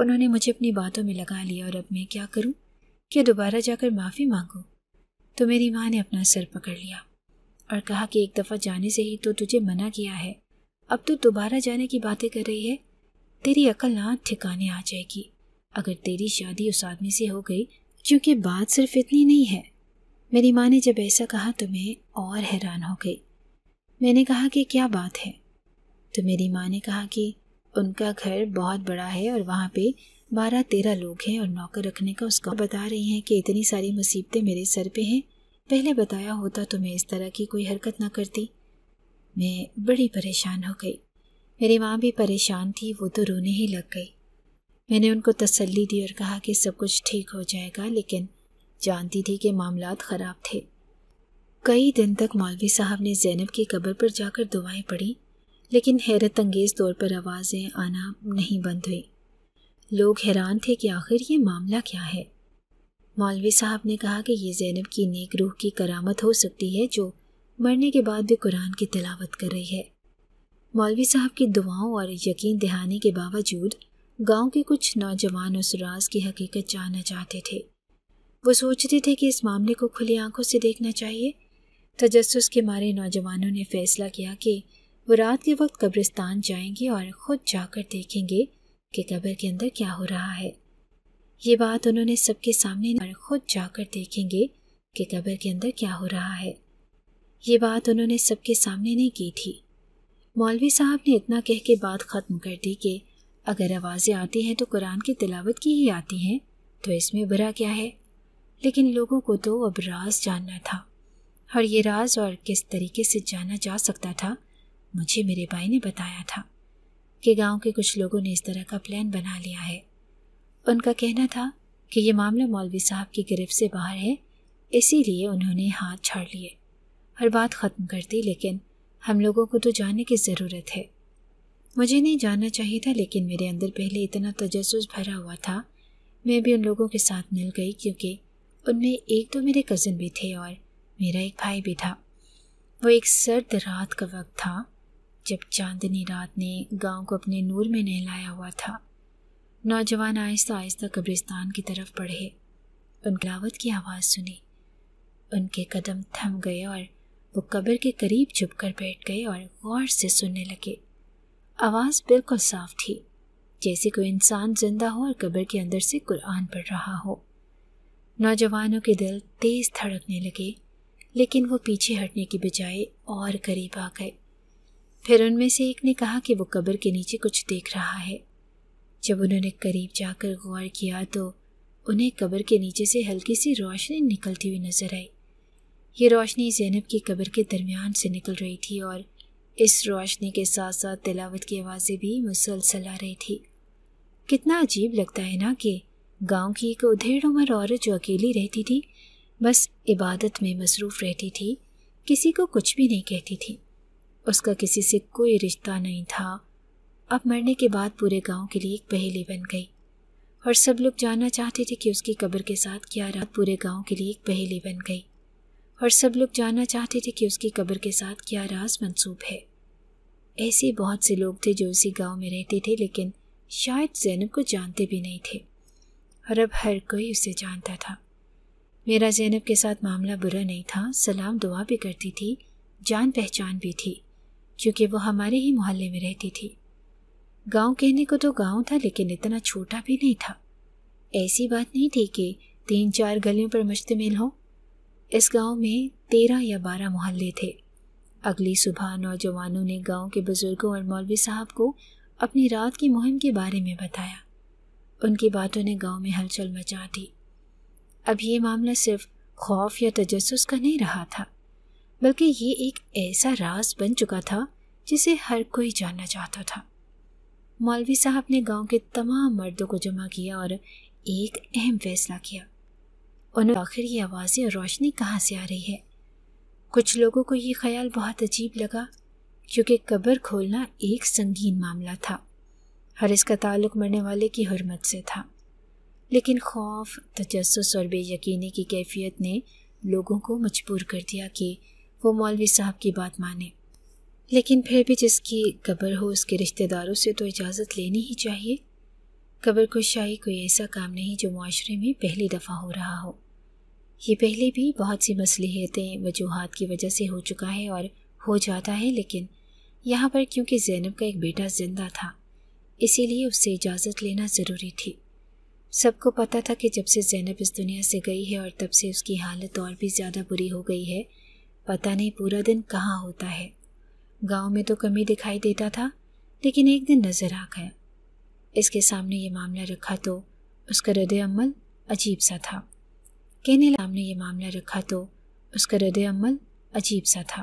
उन्होंने मुझे अपनी बातों में लगा लिया और अब मैं क्या करूं क्या दोबारा जाकर माफ़ी मांगूं तो मेरी माँ ने अपना सर पकड़ लिया और कहा कि एक दफ़ा जाने से ही तो तुझे मना किया है अब तो दोबारा जाने की बातें कर रही है तेरी अकल ना ठिकाने आ जाएगी अगर तेरी शादी उस आदमी से हो गई क्योंकि बात सिर्फ इतनी नहीं है मेरी माँ ने जब ऐसा कहा तो मैं और हैरान हो गई मैंने कहा कि क्या बात है तो मेरी माँ ने कहा कि उनका घर बहुत बड़ा है और वहाँ पे बारह तेरह लोग हैं और नौकर रखने का उसका बता रही हैं कि इतनी सारी मुसीबतें मेरे सर पे हैं पहले बताया होता तो मैं इस तरह की कोई हरकत ना करती मैं बड़ी परेशान हो गई मेरी माँ भी परेशान थी वो तो रोने ही लग गई मैंने उनको तसल्ली दी और कहा कि सब कुछ ठीक हो जाएगा लेकिन जानती थी कि मामला ख़राब थे कई दिन तक मौलवी साहब ने जैनब की कब्र पर जाकर दुआएं पढ़ी लेकिन हैरत अंगेज़ तौर पर आवाज़ें आना नहीं बंद हुई लोग हैरान थे कि आखिर ये मामला क्या है मौलवी साहब ने कहा कि ये जैनब की नेक रूह की करामत हो सकती है जो मरने के बाद भी कुरान की तलावत कर रही है मौलवी साहब की दुआओं और यकीन दहानी के बावजूद गांव के कुछ नौजवान उस राज की हकीकत जानना चाहते थे वो सोचते थे कि इस मामले को खुली आंखों से देखना चाहिए तजस्स के मारे नौजवानों ने फैसला किया कि वो रात के वक्त कब्रिस्तान जाएंगे और ख़ुद जाकर देखेंगे कि कब्र के अंदर क्या हो रहा है ये बात उन्होंने सबके सामने और ख़ुद जाकर देखेंगे कि कब्र के अंदर क्या हो रहा है ये बात उन्होंने सबके सामने नहीं की थी मौलवी साहब ने इतना कह के बात ख़त्म कर दी कि अगर आवाज़ें आती हैं तो कुरान की तिलावत की ही आती हैं तो इसमें बुरा क्या है लेकिन लोगों को तो अब राज जानना था और ये राज और किस तरीके से जाना जा सकता था मुझे मेरे भाई ने बताया था कि गांव के कुछ लोगों ने इस तरह का प्लान बना लिया है उनका कहना था कि ये मामला मौलवी साहब की गिरफ्त से बाहर है इसीलिए उन्होंने हाथ छाड़ लिए हर बात ख़त्म कर दी लेकिन हम लोगों को तो जाने की ज़रूरत है मुझे नहीं जानना चाहिए था लेकिन मेरे अंदर पहले इतना तजस भरा हुआ था मैं भी उन लोगों के साथ मिल गई क्योंकि उनमें एक तो मेरे कज़न भी थे और मेरा एक भाई भी था वो एक सर्द रात का वक्त था जब चांदनी रात ने गांव को अपने नूर में नहलाया हुआ था नौजवान आहिस्ता आहिस्ता कब्रिस्तान की तरफ बढ़े उन गिलावत की आवाज़ सुनी उनके कदम थम गए और वो कब्र के करीब छुप कर बैठ गए और गौर से सुनने लगे आवाज़ बिल्कुल साफ थी जैसे कोई इंसान जिंदा हो और कब्र के अंदर से कुरान पढ़ रहा हो नौजवानों के दिल तेज़ धड़कने लगे लेकिन वो पीछे हटने की बजाय और करीब आ गए फिर उनमें से एक ने कहा कि वो कब्र के नीचे कुछ देख रहा है जब उन्होंने करीब जाकर गौर किया तो उन्हें कब्र के नीचे से हल्की सी रोशनी निकलती हुई नज़र आई ये रोशनी जैनब की कब्र के दरमियान से निकल रही थी और इस रोशनी के साथ साथ तिलावत की आवाज़ें भी मुसलसल आ रही थी कितना अजीब लगता है ना कि गांव की एक उधेड़ उम्र औरत जो अकेली रहती थी बस इबादत में मसरूफ़ रहती थी किसी को कुछ भी नहीं कहती थी उसका किसी से कोई रिश्ता नहीं था अब मरने के बाद पूरे गांव के लिए एक पहेली बन गई और सब लोग जानना चाहते थे कि उसकी कब्र के साथ क्या रात पूरे गांव के लिए एक पहेली बन गई और सब लोग जानना चाहते थे कि उसकी कब्र के साथ क्या राज मंसूब है ऐसे बहुत से लोग थे जो इसी गांव में रहते थे लेकिन शायद जैनब को जानते भी नहीं थे और अब हर कोई उसे जानता था मेरा जैनब के साथ मामला बुरा नहीं था सलाम दुआ भी करती थी जान पहचान भी थी क्योंकि वो हमारे ही मोहल्ले में रहती थी गांव कहने को तो गांव था लेकिन इतना छोटा भी नहीं था ऐसी बात नहीं थी कि तीन चार गलियों पर मुश्तमिल हों इस गांव में तेरह या बारह मोहल्ले थे अगली सुबह नौजवानों ने गांव के बुज़ुर्गों और मौलवी साहब को अपनी रात की मुहिम के बारे में बताया उनकी बातों ने गांव में हलचल मचा दी अब ये मामला सिर्फ खौफ या तजस का नहीं रहा था बल्कि ये एक ऐसा राज बन चुका था जिसे हर कोई जानना चाहता था मौलवी साहब ने गांव के तमाम मर्दों को जमा किया और एक अहम फैसला किया उन्हें आखिर ये आवाज़ें और रोशनी कहाँ से आ रही है कुछ लोगों को ये ख्याल बहुत अजीब लगा क्योंकि कब्र खोलना एक संगीन मामला था हर इसका ताल्लुक मरने वाले की हरमत से था लेकिन खौफ तजस और बेयकीनी की कैफियत ने लोगों को मजबूर कर दिया कि वो मौलवी साहब की बात माने लेकिन फिर भी जिसकी कब्र हो उसके रिश्तेदारों से तो इजाज़त लेनी ही चाहिए कब्र को शाही कोई ऐसा काम नहीं जो माशरे में पहली दफ़ा हो रहा हो ये पहले भी बहुत सी मसलहतें वजूहत की वजह से हो चुका है और हो जाता है लेकिन यहाँ पर क्योंकि जैनब का एक बेटा जिंदा था इसीलिए उससे इजाज़त लेना ज़रूरी थी सबको पता था कि जब से जैनब इस दुनिया से गई है और तब से उसकी हालत और भी ज़्यादा बुरी हो गई है पता नहीं पूरा दिन कहाँ होता है गांव में तो कमी दिखाई देता था लेकिन एक दिन नज़र आ गया इसके सामने ये मामला रखा तो उसका रद्द अमल अजीब सा था कहने लगा आपने ये मामला रखा तो उसका रद्द अमल अजीब सा था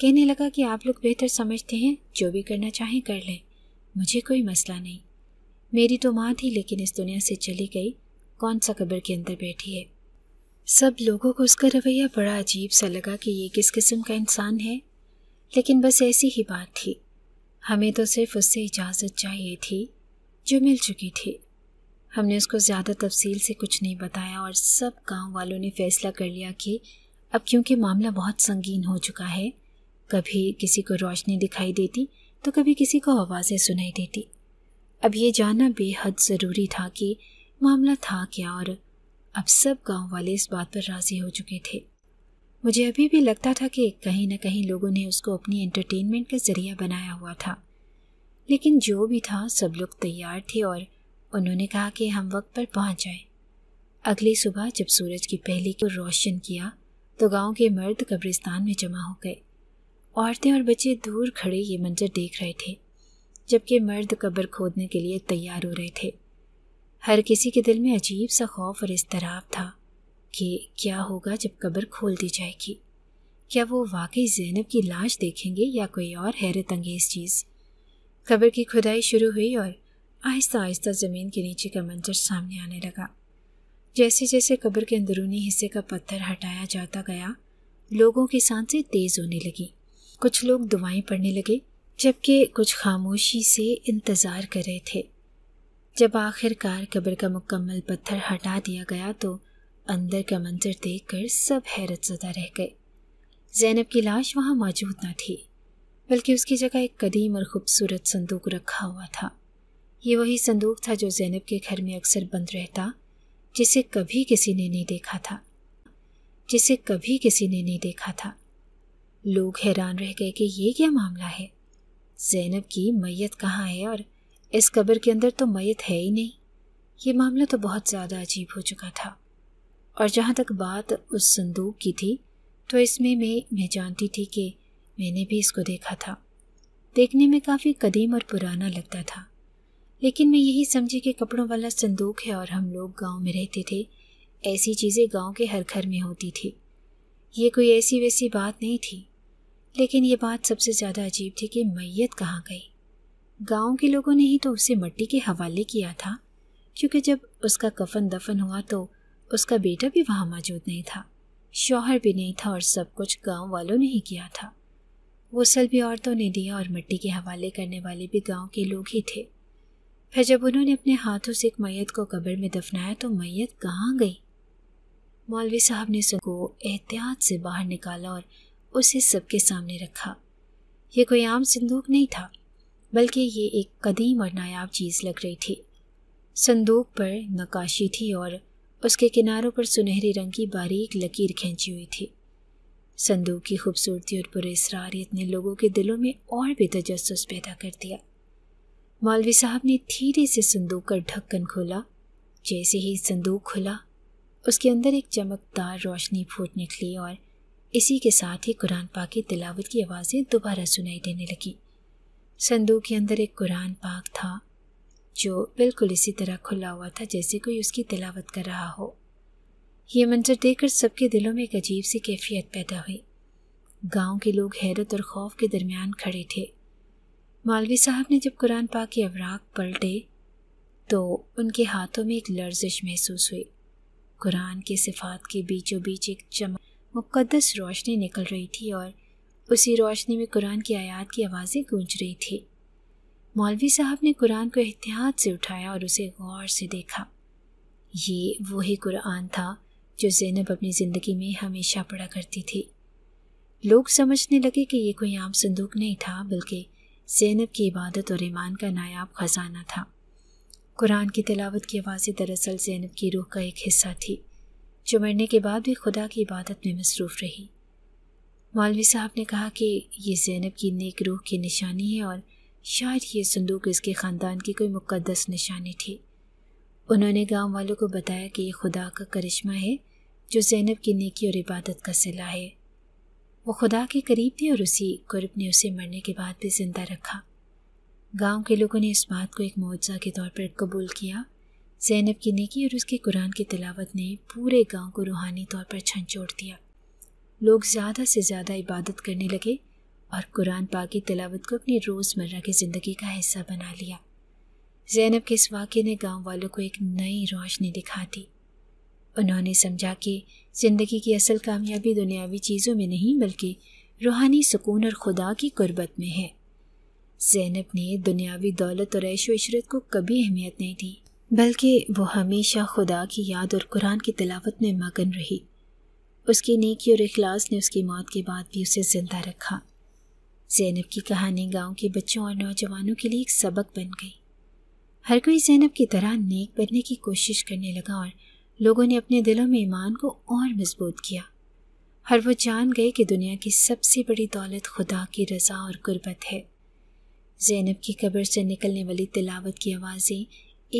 कहने लगा कि आप लोग बेहतर समझते हैं जो भी करना चाहें कर लें मुझे कोई मसला नहीं मेरी तो माँ थी लेकिन इस दुनिया से चली गई कौन सा कब्र के अंदर बैठी है सब लोगों को उसका रवैया बड़ा अजीब सा लगा कि ये किस किस्म का इंसान है लेकिन बस ऐसी ही बात थी हमें तो सिर्फ उससे इजाज़त चाहिए थी जो मिल चुकी थी हमने उसको ज़्यादा तफसील से कुछ नहीं बताया और सब गांव वालों ने फैसला कर लिया कि अब क्योंकि मामला बहुत संगीन हो चुका है कभी किसी को रोशनी दिखाई देती तो कभी किसी को आवाज़ें सुनाई देती अब ये जानना बेहद ज़रूरी था कि मामला था क्या और अब सब गांव वाले इस बात पर राज़ी हो चुके थे मुझे अभी भी लगता था कि कहीं ना कहीं लोगों ने उसको अपनी एंटरटेनमेंट का ज़रिया बनाया हुआ था लेकिन जो भी था सब लोग तैयार थे और उन्होंने कहा कि हम वक्त पर पहुंच जाए अगली सुबह जब सूरज की पहली को रोशन किया तो गांव के मर्द कब्रिस्तान में जमा हो गए औरतें और बच्चे दूर खड़े ये मंजर देख रहे थे जबकि मर्द कब्र खोदने के लिए तैयार हो रहे थे हर किसी के दिल में अजीब सा खौफ और इसतराब था कि क्या होगा जब कब्र खोल दी जाएगी क्या वो वाकई जैनब की लाश देखेंगे या कोई और हैरत अंगेज चीज़ कब्र की खुदाई शुरू हुई और आहिस्ता आहिस्ता ज़मीन के नीचे का मंजर सामने आने लगा जैसे जैसे कब्र के अंदरूनी हिस्से का पत्थर हटाया जाता गया लोगों की सांसें तेज़ होने लगी कुछ लोग दुआएं पढ़ने लगे जबकि कुछ खामोशी से इंतज़ार कर रहे थे जब आखिरकार कब्र का मुकम्मल पत्थर हटा दिया गया तो अंदर का मंजर देख कर सब हैरत ज़दा रह गए जैनब की लाश वहाँ मौजूद न थी बल्कि उसकी जगह एक कदीम और ख़ूबसूरत संदूक रखा हुआ था ये वही संदूक था जो जैनब के घर में अक्सर बंद रहता जिसे कभी किसी ने नहीं देखा था जिसे कभी किसी ने नहीं देखा था लोग हैरान रह गए कि ये क्या मामला है जैनब की मैयत कहाँ है और इस कब्र के अंदर तो मैयत है ही नहीं ये मामला तो बहुत ज़्यादा अजीब हो चुका था और जहाँ तक बात उस संदूक की थी तो इसमें मैं मैं जानती थी कि मैंने भी इसको देखा था देखने में काफ़ी कदीम और पुराना लगता था लेकिन मैं यही समझी कि कपड़ों वाला संदूक है और हम लोग गांव में रहते थे ऐसी चीज़ें गांव के हर घर में होती थी ये कोई ऐसी वैसी बात नहीं थी लेकिन ये बात सबसे ज़्यादा अजीब थी कि मैयत कहाँ गई गांव के लोगों ने ही तो उसे मट्टी के हवाले किया था क्योंकि जब उसका कफन दफन हुआ तो उसका बेटा भी वहाँ मौजूद नहीं था शौहर भी नहीं था और सब कुछ गांव वालों ने ही किया था वसल भी औरतों ने दिया और मिट्टी के हवाले करने वाले भी गांव के लोग ही थे फिर जब उन्होंने अपने हाथों से एक मैयत को कब्र में दफनाया तो मैयत कहाँ गई मौलवी साहब ने सुन एहतियात से बाहर निकाला और उसे सबके सामने रखा यह कोई आम संदूक नहीं था बल्कि ये एक कदीम और नायाब चीज़ लग रही थी संदूक पर नकाशी थी और उसके किनारों पर सुनहरे रंग की बारीक लकीर खींची हुई थी संदूक की खूबसूरती और पुरेसरारियत ने लोगों के दिलों में और भी तजस्स पैदा कर दिया मौलवी साहब ने धीरे से संदूक का ढक्कन खोला जैसे ही संदूक खुला उसके अंदर एक चमकदार रोशनी फूट निकली और इसी के साथ ही कुरान पाक की तिलावत की आवाज़ें दोबारा सुनाई देने लगी संदूक के अंदर एक कुरान पाक था जो बिल्कुल इसी तरह खुला हुआ था जैसे कोई उसकी तिलावत कर रहा हो यह मंजर देखकर सबके दिलों में एक अजीब सी कैफियत पैदा हुई गांव के लोग हैरत और खौफ के दरमियान खड़े थे मौलवी साहब ने जब कुरान पाक के अवराक पलटे तो उनके हाथों में एक लर्जिश महसूस हुई कुरान के सिफात के बीचों बीच एक चमक मुकदस रोशनी निकल रही थी और उसी रोशनी में कुरान की आयत की आवाज़ें गूंज रही थी मौलवी साहब ने कुरान को एहतियात से उठाया और उसे गौर से देखा ये वही कुरान था जो जैनब अपनी ज़िंदगी में हमेशा पढ़ा करती थी लोग समझने लगे कि ये कोई आम संदूक नहीं था बल्कि ज़ैनब की इबादत और ईमान का नायाब ख़जाना था कुरान की तिलावत की आवाज़ें दरअसल ज़ैनब की रूह का एक हिस्सा थी जो मरने के बाद भी खुदा की इबादत में मसरूफ़ रही मौलवी साहब ने कहा कि ये ज़ैनब की नेक रूह की निशानी है और शायद ये संदूक इसके ख़ानदान की कोई मुकदस निशानी थी उन्होंने गांव वालों को बताया कि ये खुदा का करिश्मा है जो ज़ैनब की नेकी और इबादत का सिला है वो खुदा के करीब थी और उसी गुरब ने उसे मरने के बाद भी ज़िंदा रखा गांव के लोगों ने इस बात को एक मुआवजा के तौर पर कबूल किया जैनब की नेकी और उसके कुरान की तलावत ने पूरे गांव को रूहानी तौर पर छंछोड़ दिया लोग ज़्यादा से ज़्यादा इबादत करने लगे और कुरान पा की तलावत को अपनी रोज़मर्रा की ज़िंदगी का हिस्सा बना लिया जैनब के इस वाक़े ने गांव वालों को एक नई रोशनी दिखा दी उन्होंने समझा कि ज़िंदगी की असल कामयाबी दुनियावी चीज़ों में नहीं बल्कि रूहानी सुकून और खुदा की कुर्बत में है जैनब ने दुनियावी दौलत और ऐशो इशरत को कभी अहमियत नहीं दी बल्कि वो हमेशा खुदा की याद और कुरान की तिलावत में मगन रही उसकी नेकी और अखलास ने उसकी मौत के बाद भी उसे ज़िंदा रखा जैनब की कहानी गांव के बच्चों और नौजवानों के लिए एक सबक बन गई हर कोई जैनब की तरह नेक बनने की कोशिश करने लगा और लोगों ने अपने दिलों में ईमान को और मजबूत किया हर वो जान गए कि दुनिया की सबसे बड़ी दौलत खुदा की रज़ा और गुर्बत है जैनब की कब्र से निकलने वाली तिलावत की आवाज़ें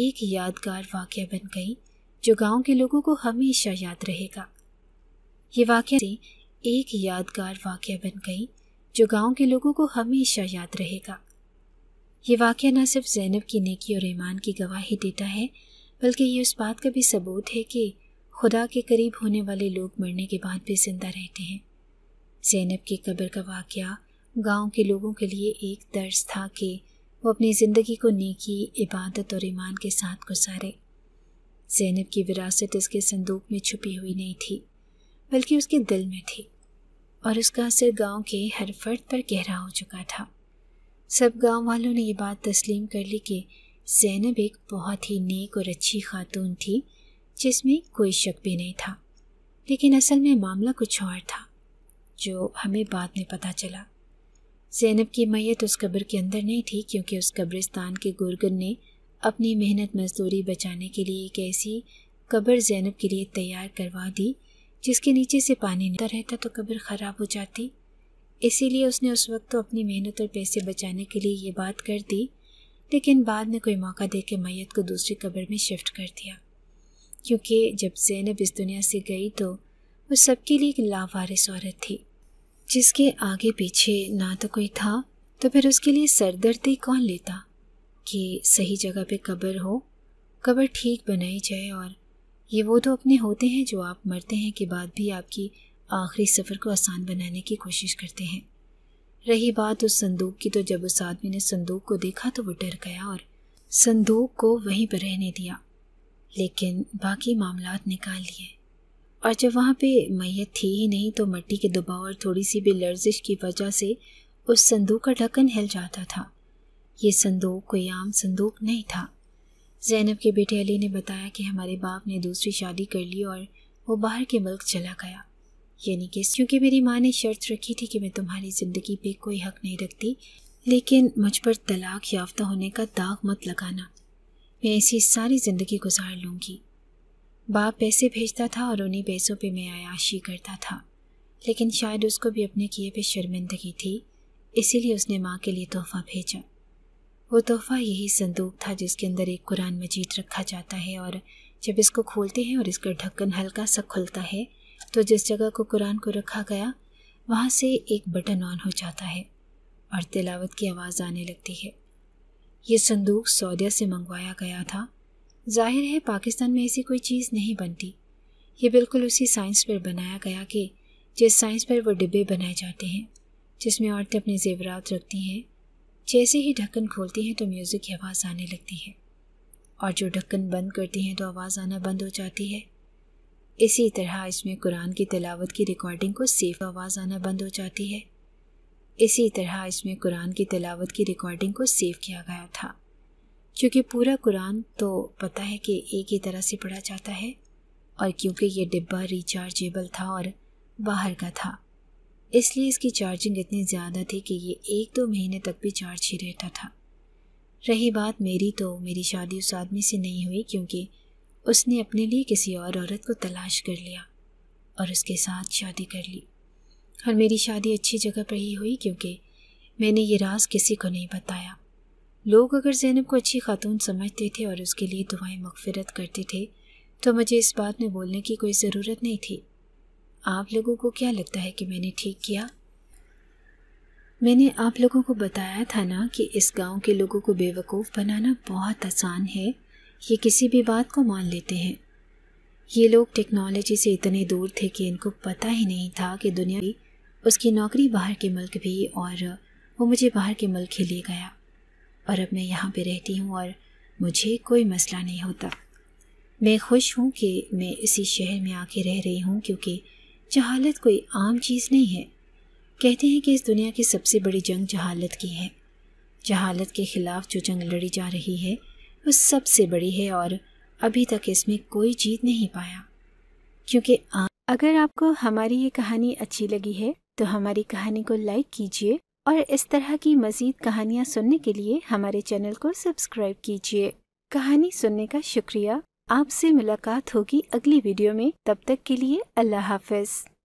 एक यादगार वाक़ बन गई जो गांव के लोगों को हमेशा याद रहेगा ये वाक्य एक यादगार वाक़ बन गई जो गांव के लोगों को हमेशा याद रहेगा ये वाक़ न सिर्फ जैनब की नेकी और ईमान की गवाही देता है बल्कि ये उस बात का भी सबूत है कि खुदा के करीब होने वाले लोग मरने के बाद भी ज़िंदा रहते हैं जैनब की कब्र का वाक़ गांव के लोगों के लिए एक दर्ज था कि वो अपनी ज़िंदगी को नेकी इबादत और ईमान के साथ गुजारे जैनब की विरासत इसके संदूक में छुपी हुई नहीं थी बल्कि उसके दिल में थी और उसका असर गांव के हर फर्द पर गहरा हो चुका था सब गांव वालों ने ये बात तस्लीम कर ली कि जैनब एक बहुत ही नेक और अच्छी खातून थी जिसमें कोई शक भी नहीं था लेकिन असल में मामला कुछ और था जो हमें बाद में पता चला जैनब की मैयत उस कब्र के अंदर नहीं थी क्योंकि उस कब्रिस्तान के गुरगन ने अपनी मेहनत मजदूरी बचाने के लिए एक ऐसी कब्र जैनब के लिए तैयार करवा दी जिसके नीचे से पानी नहीं रहता तो कब्र ख़राब हो जाती इसीलिए उसने उस वक्त तो अपनी मेहनत और पैसे बचाने के लिए ये बात कर दी लेकिन बाद में कोई मौका दे के मैत को दूसरी कब्र में शिफ्ट कर दिया क्योंकि जब जैनब इस दुनिया से गई तो वो सबके लिए एक लावारिस औरत थी जिसके आगे पीछे ना तो कोई था तो फिर उसके लिए सरदर्दी कौन लेता कि सही जगह पे कब्र हो कब्र ठीक बनाई जाए और ये वो तो अपने होते हैं जो आप मरते हैं के बाद भी आपकी आखिरी सफ़र को आसान बनाने की कोशिश करते हैं रही बात उस संदूक की तो जब उस आदमी ने संदूक को देखा तो वो डर गया और संदूक को वहीं पर रहने दिया लेकिन बाकी मामला निकाल लिए और जब वहाँ पे मैयत थी ही नहीं तो मट्टी के दबाव और थोड़ी सी भी लर्जिश की वजह से उस संदूक का ढक्कन हिल जाता था ये संदूक कोई आम संदूक नहीं था जैनब के बेटे अली ने बताया कि हमारे बाप ने दूसरी शादी कर ली और वो बाहर के मुल्क चला गया यानी कि क्योंकि मेरी माँ ने शर्त रखी थी कि मैं तुम्हारी ज़िंदगी पे कोई हक नहीं रखती लेकिन मुझ पर तलाक याफ्ता होने का दाग मत लगाना मैं ऐसी सारी ज़िंदगी गुजार लूँगी बाप पैसे भेजता था और उन्हीं पैसों पे मैं आयाशी करता था लेकिन शायद उसको भी अपने किए पे शर्मिंदगी थी इसीलिए उसने माँ के लिए तोहफ़ा भेजा वो तोहफ़ा यही संदूक था जिसके अंदर एक कुरान मजीद रखा जाता है और जब इसको खोलते हैं और इसका ढक्कन हल्का सा खुलता है तो जिस जगह को कुरान को रखा गया वहाँ से एक बटन ऑन हो जाता है और तिलावत की आवाज़ आने लगती है ये संदूक सौदिया से मंगवाया गया था जाहिर है पाकिस्तान में ऐसी कोई चीज़ नहीं बनती ये बिल्कुल उसी साइंस पर बनाया गया कि जिस साइंस पर वो डिब्बे बनाए जाते हैं जिसमें औरतें अपने जेवरात रखती हैं जैसे ही ढक्कन खोलती हैं तो म्यूज़िक की आवाज़ आने लगती है और जो ढक्कन बंद करती हैं तो आवाज़ आना बंद हो जाती है इसी तरह इसमें कुरान की तलावत की रिकॉर्डिंग को सेफ आवाज़ आना बंद हो जाती है इसी तरह इसमें कुरान की तलावत की रिकॉर्डिंग को सेव किया गया था क्योंकि पूरा कुरान तो पता है कि एक ही तरह से पढ़ा जाता है और क्योंकि ये डिब्बा रिचार्जेबल था और बाहर का था इसलिए इसकी चार्जिंग इतनी ज़्यादा थी कि ये एक दो महीने तक भी चार्ज ही रहता था रही बात मेरी तो मेरी शादी उस आदमी से नहीं हुई क्योंकि उसने अपने लिए किसी और औरत को तलाश कर लिया और उसके साथ शादी कर ली और मेरी शादी अच्छी जगह पर ही हुई क्योंकि मैंने ये राज किसी को नहीं बताया लोग अगर जैनब को अच्छी खातून समझते थे और उसके लिए दुआएं मगफरत करते थे तो मुझे इस बात में बोलने की कोई ज़रूरत नहीं थी आप लोगों को क्या लगता है कि मैंने ठीक किया मैंने आप लोगों को बताया था ना कि इस गांव के लोगों को बेवकूफ़ बनाना बहुत आसान है ये किसी भी बात को मान लेते हैं ये लोग टेक्नोलॉजी से इतने दूर थे कि इनको पता ही नहीं था कि दुनिया भी उसकी नौकरी बाहर के मुल्क भी और वो मुझे बाहर के मुल्क ही ले गया और अब मैं यहाँ पे रहती हूँ और मुझे कोई मसला नहीं होता मैं खुश हूँ कि मैं इसी शहर में आके रह रही हूँ क्योंकि जहालत कोई आम चीज़ नहीं है कहते हैं कि इस दुनिया की सबसे बड़ी जंग जहालत की है जहालत के ख़िलाफ़ जो जंग लड़ी जा रही है वो सबसे बड़ी है और अभी तक इसमें कोई जीत नहीं पाया क्योंकि आ... अगर आपको हमारी ये कहानी अच्छी लगी है तो हमारी कहानी को लाइक कीजिए और इस तरह की मज़ीद कहानियाँ सुनने के लिए हमारे चैनल को सब्सक्राइब कीजिए कहानी सुनने का शुक्रिया आपसे मुलाकात होगी अगली वीडियो में तब तक के लिए अल्लाह हाफिज़